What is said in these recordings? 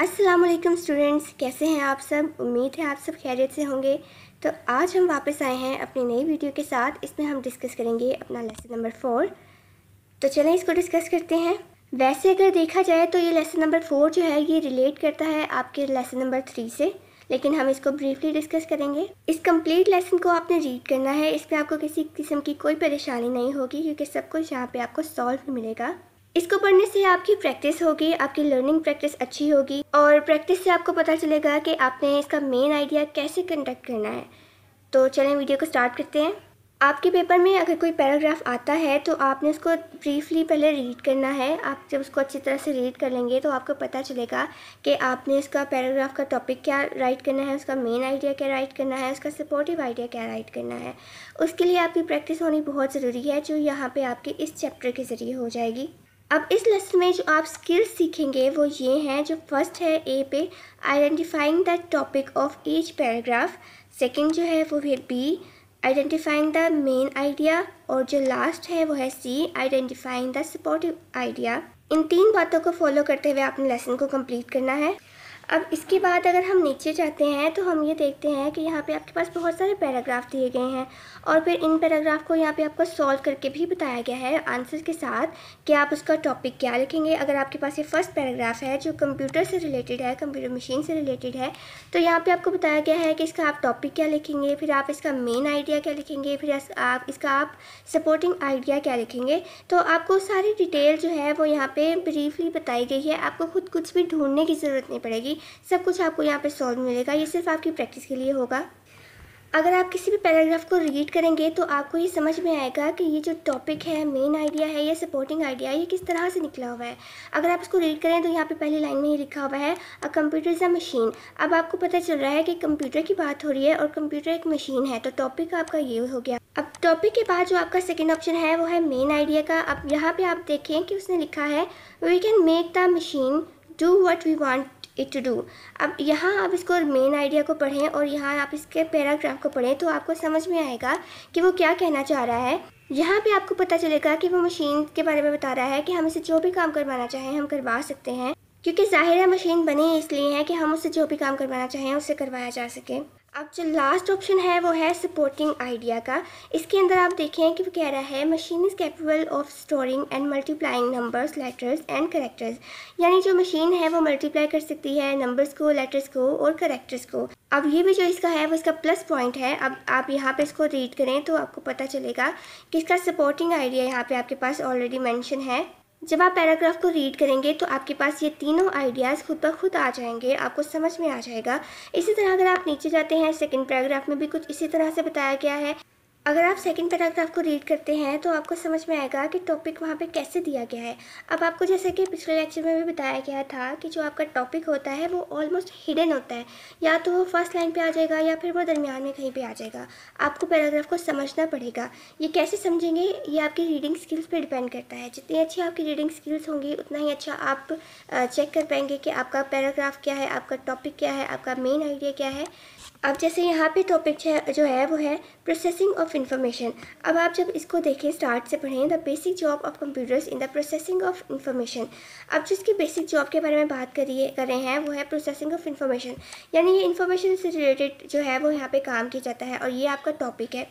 अस्सलाम वालेकुम स्टूडेंट्स कैसे हैं आप सब उम्मीद है आप सब खैरियत से होंगे तो आज हम वापस आए हैं अपनी नई वीडियो के साथ इसमें हम डिस्कस करेंगे अपना लेसन नंबर फोर तो चलें इसको डिस्कस करते हैं वैसे अगर देखा जाए तो ये लेसन नंबर फोर जो है ये रिलेट करता है आपके लेसन नंबर थ्री से लेकिन हम इसको ब्रीफली डिस्कस करेंगे इस कम्प्लीट लेसन को आपने रीड करना है इसमें आपको किसी किस्म की कोई परेशानी नहीं होगी क्योंकि सब कुछ यहाँ पर आपको सॉल्व मिलेगा इसको पढ़ने से आपकी प्रैक्टिस होगी आपकी लर्निंग प्रैक्टिस अच्छी होगी और प्रैक्टिस से आपको पता चलेगा कि आपने इसका मेन आइडिया कैसे कंडक्ट करना है तो चलें वीडियो को स्टार्ट करते हैं आपके पेपर में अगर कोई पैराग्राफ आता है तो आपने उसको ब्रीफली पहले रीड करना है आप जब उसको अच्छी तरह से रीड कर लेंगे तो आपको पता चलेगा कि आपने इसका पैराग्राफ का टॉपिक क्या राइट करना है उसका मेन आइडिया क्या राइट करना है उसका सपोर्टिव आइडिया क्या राइट करना है उसके लिए आपकी प्रैक्टिस होनी बहुत ज़रूरी है जो यहाँ पर आपके इस चैप्टर के ज़रिए हो जाएगी अब इस लेसन में जो आप स्किल्स सीखेंगे वो ये हैं जो फर्स्ट है ए पे identifying the topic of each paragraph second जो है वो है B identifying the main idea और जो लास्ट है वो है C identifying the supportive idea इन तीन बातों को फॉलो करते हुए आपने लेसन को कंप्लीट करना है अब इसके बाद अगर हम नीचे जाते हैं तो हम ये देखते हैं कि यहाँ पे आपके पास बहुत सारे पैराग्राफ दिए गए हैं और फिर इन पैराग्राफ को यहाँ पे आपको सॉल्व करके भी बताया गया है आंसर के साथ कि आप उसका टॉपिक क्या लिखेंगे अगर आपके पास ये फर्स्ट पैराग्राफ है जो कंप्यूटर से रिलेटेड है कंप्यूटर मशीन से रिलेटेड है तो यहाँ पर आपको बताया गया है कि इसका आप टॉपिक क्या लिखेंगे फिर आप इसका मेन आइडिया क्या लिखेंगे फिर आप इसका आप सपोर्टिंग आइडिया क्या लिखेंगे तो आपको सारी डिटेल जो है वो यहाँ पर ब्रीफली बताई गई है आपको खुद कुछ भी ढूंढने की ज़रूरत नहीं पड़ेगी सब कुछ आपको यहाँ पर सॉल्व मिलेगा ये सिर्फ आपकी प्रैक्टिस के लिए होगा अगर आप किसी भी पैराग्राफ को रीड करेंगे तो आपको ये समझ में आएगा कि ये जो टॉपिक है मेन आइडिया है या सपोर्टिंग आइडिया है ये किस तरह से निकला हुआ है अगर आप इसको रीड करें तो यहाँ पे पहली लाइन में ही लिखा हुआ है a computer is a machine अब आपको पता चल रहा है कि कंप्यूटर की बात हो रही है और कंप्यूटर एक मशीन है तो टॉपिक आपका ये हो गया अब टॉपिक के बाद जो आपका सेकेंड ऑप्शन है वो है मेन आइडिया का अब यहाँ पर आप देखें कि उसने लिखा है we can make the machine do what we want it to do अब यहाँ आप इसको मेन आइडिया को पढ़ें और यहाँ आप इसके पैराग्राफ को पढ़ें तो आपको समझ में आएगा कि वो क्या कहना चाह रहा है यहाँ पे आपको पता चलेगा कि वो मशीन के बारे में बता रहा है कि हम इसे जो भी काम करवाना चाहें हम करवा सकते हैं क्योंकि ज़ाहिर है मशीन बनी इसलिए है कि हम उससे जो भी काम करवाना चाहें उससे करवाया जा सके अब जो लास्ट ऑप्शन है वो है सपोर्टिंग आइडिया का इसके अंदर आप देखें कि वो कह रहा है machine is capable of storing and multiplying numbers letters and characters यानी जो मशीन है वो मल्टीप्लाई कर सकती है नंबर्स को लेटर्स को और करेक्टर्स को अब ये भी जो इसका है वो इसका प्लस पॉइंट है अब आप यहाँ पे इसको रीड करें तो आपको पता चलेगा कि इसका सपोर्टिंग आइडिया यहाँ पे आपके पास ऑलरेडी मैंशन है जब आप पैराग्राफ को रीड करेंगे तो आपके पास ये तीनों आइडियाज़ खुद ब खुद आ जाएंगे आपको समझ में आ जाएगा इसी तरह अगर आप नीचे जाते हैं सेकंड पैराग्राफ में भी कुछ इसी तरह से बताया गया है अगर आप सेकंड पैराग्राफ को रीड करते हैं तो आपको समझ में आएगा कि टॉपिक वहाँ पे कैसे दिया गया है अब आपको जैसे कि पिछले लेक्चर में भी बताया गया था कि जो आपका टॉपिक होता है वो ऑलमोस्ट हिडन होता है या तो वो फर्स्ट लाइन पे आ जाएगा या फिर वो दरमियान में कहीं पे आ जाएगा आपको पैराग्राफ को समझना पड़ेगा ये कैसे समझेंगे ये आपकी रीडिंग स्किल्स पर डिपेंड करता है जितनी अच्छी आपकी रीडिंग स्किल्स होंगी उतना ही अच्छा आप चेक कर पाएंगे कि आपका पैराग्राफ क्या है आपका टॉपिक क्या है आपका मेन आइडिया क्या है अब जैसे यहाँ पे टॉपिक जो है वो है प्रोसेसिंग ऑफ इंफॉर्मेशन अब आप जब इसको देखें स्टार्ट से पढ़ें the basic job of computers in the processing of information अब जिसकी बेसिक जॉब के बारे में बात करिए कर रहे हैं वो है प्रोसेसिंग ऑफ इंफॉर्मेशन यानी ये इन्फॉर्मेशन से रिलेटेड जो है वो यहाँ पर काम किया जाता है और ये आपका टॉपिक है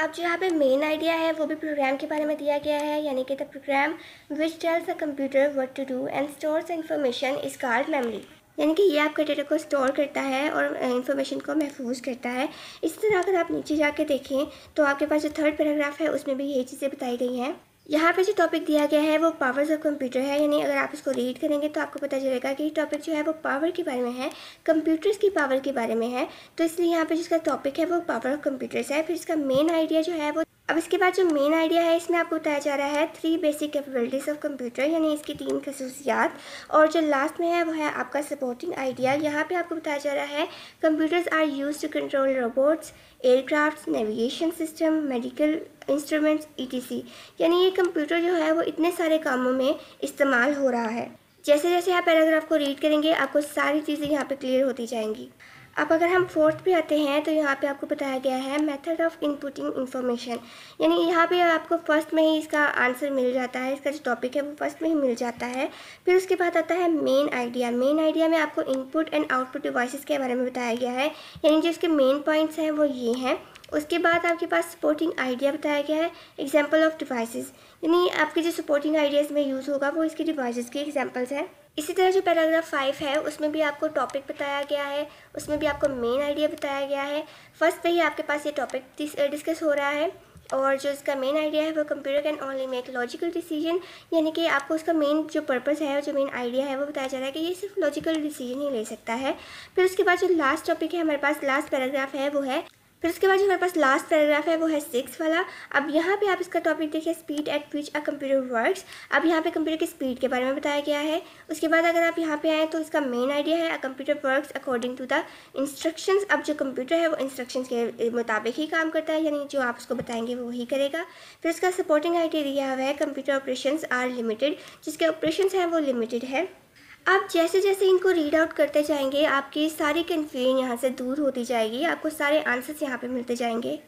अब जो यहाँ पे मेन आइडिया है वो भी प्रोग्राम के बारे में दिया गया है यानी कि the program which tells a computer what to do and stores information is called memory यानी कि ये आपके डेटा को स्टोर करता है और इन्फॉर्मेशन को महफूज करता है इसी तरह अगर आप नीचे जाके देखें तो आपके पास जो थर्ड पैराग्राफ है उसमें भी यही चीज़ें बताई गई हैं यहाँ पे जो टॉपिक दिया गया है वो पावर्स ऑफ कंप्यूटर है यानी अगर आप इसको रीड करेंगे तो आपको पता चलेगा कि टॉपिक जो है वो पावर के बारे में है कंप्यूटर्स की पावर के बारे में है तो इसलिए यहाँ पे जिसका टॉपिक है वो पावर ऑफ कंप्यूटर्स है फिर इसका मेन आइडिया जो है वो अब इसके बाद जो मेन आइडिया है इसमें आपको बताया जा रहा है three basic capabilities of computer यानी इसकी तीन खसूसियात और जो लास्ट में है वो है आपका सपोर्टिंग आइडिया यहाँ पे आपको बताया जा रहा है computers are used to control robots aircraft navigation system medical instruments ई यानी ये कंप्यूटर जो है वो इतने सारे कामों में इस्तेमाल हो रहा है जैसे जैसे आप पैराग्राफ को रीड करेंगे आपको सारी चीज़ें यहाँ पर क्लियर होती जाएंगी अब अगर हम फोर्थ पे आते हैं तो यहाँ पे आपको बताया गया है मेथड ऑफ इनपुटिंग इन्फॉर्मेशन यानी यहाँ पे आपको फर्स्ट में ही इसका आंसर मिल जाता है इसका जो टॉपिक है वो फर्स्ट में ही मिल जाता है फिर उसके बाद आता है मेन आइडिया मेन आइडिया में आपको इनपुट एंड आउटपुट डिवाइसेस के बारे में बताया गया है यानी जो इसके मेन पॉइंट्स हैं वो ये हैं उसके बाद आपके पास सपोर्टिंग आइडिया बताया गया है एग्जाम्पल ऑफ डिवाइसेज यानी आपके जो सपोर्टिंग आइडियाज़ में यूज़ होगा वो इसके डिवाइसेज के एग्जाम्पल्स हैं इसी तरह जो पैराग्राफ फाइव है उसमें भी आपको टॉपिक बताया गया है उसमें भी आपको मेन आइडिया बताया गया है फर्स्ट पे ही आपके पास ये टॉपिक डिस्कस हो रहा है और जो इसका मेन आइडिया है वो computer can only make logical decision यानी कि आपको उसका मेन जो पर्पस है जो मेन आइडिया है वो बताया जा रहा है कि ये सिर्फ लॉजिकल डिसीजन ही ले सकता है फिर उसके बाद जो लास्ट टॉपिक है हमारे पास लास्ट पैराग्राफ है वो है फिर उसके बाद जो हमारे पास लास्ट पैराग्राफ है वो है सिक्स वाला अब यहाँ पे आप इसका टॉपिक देखिए speed at which a computer works अब यहाँ पे कंप्यूटर की स्पीड के बारे में बताया गया है उसके बाद अगर आप यहाँ पे आए तो इसका मेन आइडिया है a computer works according to the instruction अब जो कंप्यूटर है वो इंस्ट्रक्शन के मुताबिक ही काम करता है यानी जो आप उसको बताएंगे वो वही करेगा फिर उसका सपोर्टिंग आइडिया दिया हुआ है कंप्यूटर ऑपरेशन आर लिमिटेड जिसके ऑपरेशन हैं वो लिमिटेड है आप जैसे जैसे इनको रीड आउट करते जाएंगे आपकी सारी कन्फ्यूजन यहाँ से दूर होती जाएगी आपको सारे आंसर्स यहाँ पे मिलते जाएंगे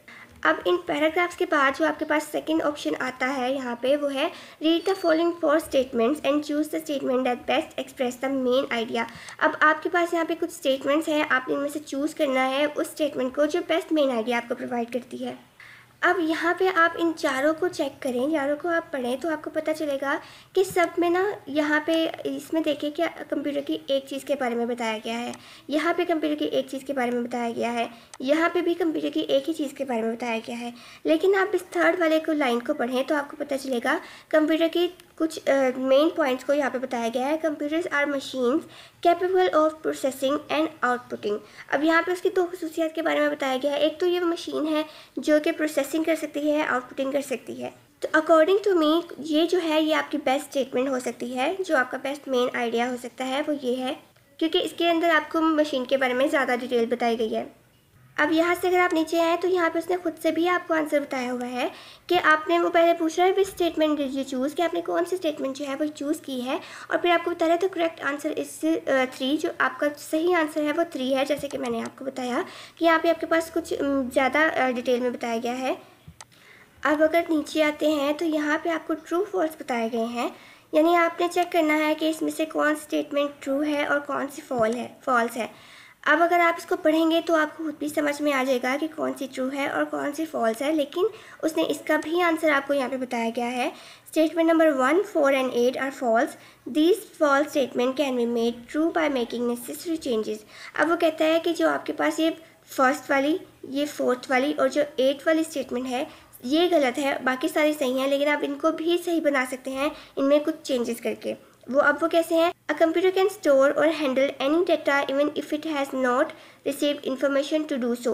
अब इन पैराग्राफ्स के बाद जो आपके पास सेकंड ऑप्शन आता है यहाँ पे वो है read the following four statements and choose the statement that best express the main idea अब आपके पास यहाँ पे कुछ स्टेटमेंट्स हैं आपने इनमें से चूज़ करना है उस स्टेटमेंट को जो बेस्ट मेन आइडिया आपको प्रोवाइड करती है अब यहाँ पे आप इन चारों को चेक करें चारों को आप पढ़ें तो आपको पता चलेगा कि सब में ना यहाँ पे इसमें देखें कि कंप्यूटर की एक चीज़ के बारे में बताया गया है यहाँ पे कंप्यूटर की एक चीज़ के बारे में बताया गया है यहाँ पे भी कंप्यूटर की एक ही चीज़ के बारे में बताया गया है लेकिन आप इस थर्ड वाले को लाइन को पढ़ें तो आपको पता चलेगा कंप्यूटर की कुछ मेन uh, पॉइंट्स को यहाँ पे बताया गया है computers are machines capable of processing and outputting अब यहाँ पे उसकी दो खसूसियात के बारे में बताया गया है एक तो ये मशीन है जो कि प्रोसेसिंग प्रोसेसिंग कर सकती है आउटपुटिंग कर सकती है तो अकॉर्डिंग टू मी ये जो है ये आपकी बेस्ट स्टेटमेंट हो सकती है जो आपका बेस्ट मेन आइडिया हो सकता है वो ये है क्योंकि इसके अंदर आपको मशीन के बारे में ज़्यादा डिटेल बताई गई है अब यहाँ से अगर आप नीचे आएँ तो यहाँ पे उसने खुद से भी आपको आंसर बताया हुआ है कि आपने वो पहले पूछ रहा है विच स्टेटमेंट दीजिए यू चूज़ कि आपने कौन सी स्टेटमेंट जो है वो चूज़ की है और फिर आपको बता रहा है तो करेक्ट आंसर इस थ्री जो आपका सही आंसर है वो थ्री है जैसे कि मैंने आपको बताया कि यहाँ पर आपके पास कुछ um, ज़्यादा डिटेल uh, में बताया गया है अब अगर नीचे आते हैं तो यहाँ पर आपको ट्रू फॉल्स बताए गए हैं यानी आपने चेक करना है कि इसमें से कौन स्टेटमेंट ट्रू है और कौन सी फॉल है फॉल्स है अब अगर आप इसको पढ़ेंगे तो आपको खुद भी समझ में आ जाएगा कि कौन सी ट्रू है और कौन सी फॉल्स है लेकिन उसने इसका भी आंसर आपको यहाँ पे बताया गया है statement number one four and eight are false this false statement can be made true by making necessary changes अब वो कहता है कि जो आपके पास ये फर्स्ट वाली ये फोर्थ वाली और जो एट वाली स्टेटमेंट है ये गलत है बाकी सारी सही हैं लेकिन आप इनको भी सही बना सकते हैं इनमें कुछ चेंजेस करके वो अब वो कैसे हैं अ कंप्यूटर कैन स्टोर और handle any data even if it has not receive information to do so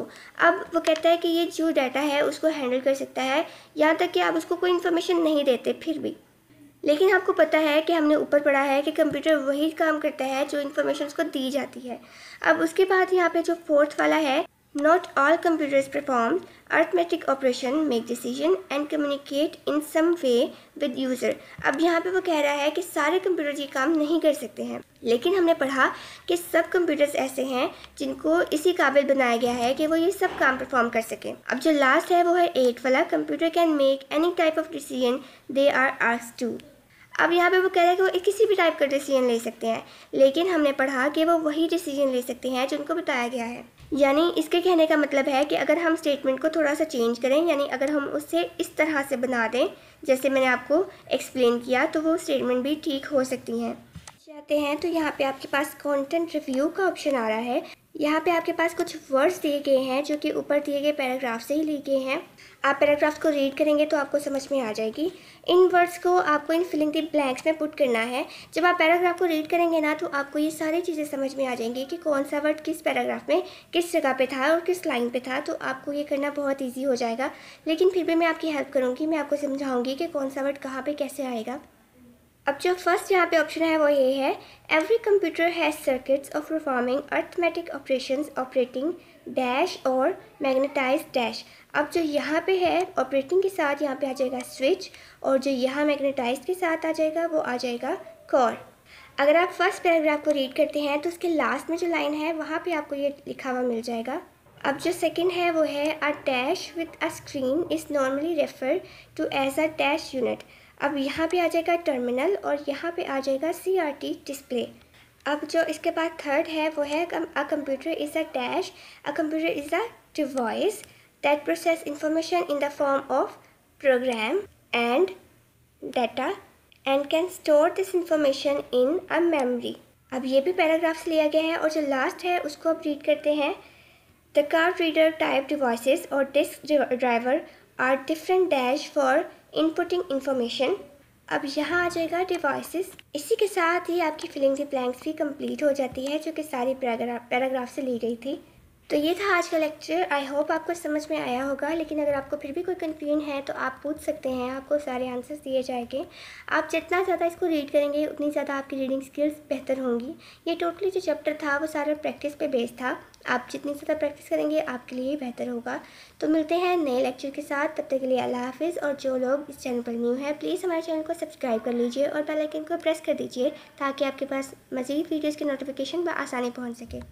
अब वो कहता है कि ये जो डाटा है उसको हैंडल कर सकता है यहाँ तक कि आप उसको कोई इन्फॉर्मेशन नहीं देते फिर भी लेकिन आपको पता है कि हमने ऊपर पढ़ा है कि कंप्यूटर वही काम करता है जो इन्फॉर्मेशन उसको दी जाती है अब उसके बाद यहाँ पे जो फोर्थ वाला है Not all computers perform arithmetic operation, make decision and communicate in some way with user. अब यहाँ पे वो कह रहा है कि सारे कंप्यूटर ये काम नहीं कर सकते हैं लेकिन हमने पढ़ा कि सब कंप्यूटर्स ऐसे हैं जिनको इसी काबिल बनाया गया है कि वो ये सब काम परफॉर्म कर सकें अब जो लास्ट है वो है एट वाला computer can make any type of decision they are ask to अब यहाँ पे वो कह रहा है कि वो किसी भी टाइप का डिसीजन ले सकते हैं लेकिन हमने पढ़ा कि वो वही डिसीजन ले सकते हैं जो उनको बताया गया है यानी इसके कहने का मतलब है कि अगर हम स्टेटमेंट को थोड़ा सा चेंज करें यानी अगर हम उससे इस तरह से बना दें जैसे मैंने आपको एक्सप्लेन किया तो वो स्टेटमेंट भी ठीक हो सकती हैं चाहते हैं तो यहाँ पे आपके पास कंटेंट रिव्यू का ऑप्शन आ रहा है यहाँ पे आपके पास कुछ वर्ड्स दिए गए हैं जो कि ऊपर दिए गए पैराग्राफ से ही लिए गए हैं आप पैराग्राफ को रीड करेंगे तो आपको समझ में आ जाएगी इन वर्ड्स को आपको इन फिलिंग दी ब्लैंक्स में पुट करना है जब आप पैराग्राफ को रीड करेंगे ना तो आपको ये सारी चीज़ें समझ में आ जाएंगी कि कौन सा वर्ड किस पैराग्राफ में किस जगह पे था और किस लाइन पे था तो आपको ये करना बहुत ईजी हो जाएगा लेकिन फिर भी मैं आपकी हेल्प करूँगी मैं आपको समझाऊँगी कि कौन सा वर्ड कहाँ पर कैसे आएगा अब जो फर्स्ट यहाँ पे ऑप्शन है वो ये है every computer has circuits of performing arithmetic operations operating dash और मैग्नेटाइज डैश अब जो यहाँ पे है ऑपरेटिंग के साथ यहाँ पे आ जाएगा स्विच और जो यहाँ मैग्नेटाइज के साथ आ जाएगा वो आ जाएगा कॉर अगर आप फर्स्ट पैराग्राफ को रीड करते हैं तो उसके लास्ट में जो लाइन है वहाँ पर आपको ये लिखा हुआ मिल जाएगा अब जो सेकंड है वो है a dash with a screen is normally refer to as a dash unit अब यहाँ पे आ जाएगा टर्मिनल और यहाँ पे आ जाएगा सी आर टी डिस्प्ले अब जो इसके बाद थर्ड है वो है a computer is a dash a computer is a device that process information in the form of program and data and can store this information in a memory अब ये भी पैराग्राफ्स लिया गया है और जो लास्ट है उसको आप रीड करते हैं the card reader type devices और disc driver are different dash for inputting information अब यहाँ आ जाएगा डिवाइसेस इसी के साथ ही आपकी फिलिंग द ब्लैंक्स भी कंप्लीट हो जाती है जो कि सारी पैराग्राफ से ली गई थी तो ये था आज का लेक्चर आई होप आपको समझ में आया होगा लेकिन अगर आपको फिर भी कोई कन्फ्यूजन है तो आप पूछ सकते हैं आपको सारे आंसर्स दिए जाएंगे आप जितना ज़्यादा इसको रीड करेंगे उतनी ज़्यादा आपकी रीडिंग स्किल्स बेहतर होंगी ये टोटली जो चैप्टर था वो सारा प्रैक्टिस पे बेस्ड था आप जितनी ज़्यादा प्रैक्टिस करेंगे आपके लिए ही बेहतर होगा तो मिलते हैं नए लेक्चर के साथ तब तक के लिए अल्लाह हाफिज़ और जो लोग इस चैनल पर न्यू है प्लीज़ हमारे चैनल को सब्सक्राइब कर लीजिए और बेल आइकन को प्रेस कर दीजिए ताकि आपके पास मज़ीद वीडियोज़ की नोटिफिकेशन आसानी पहुँच सके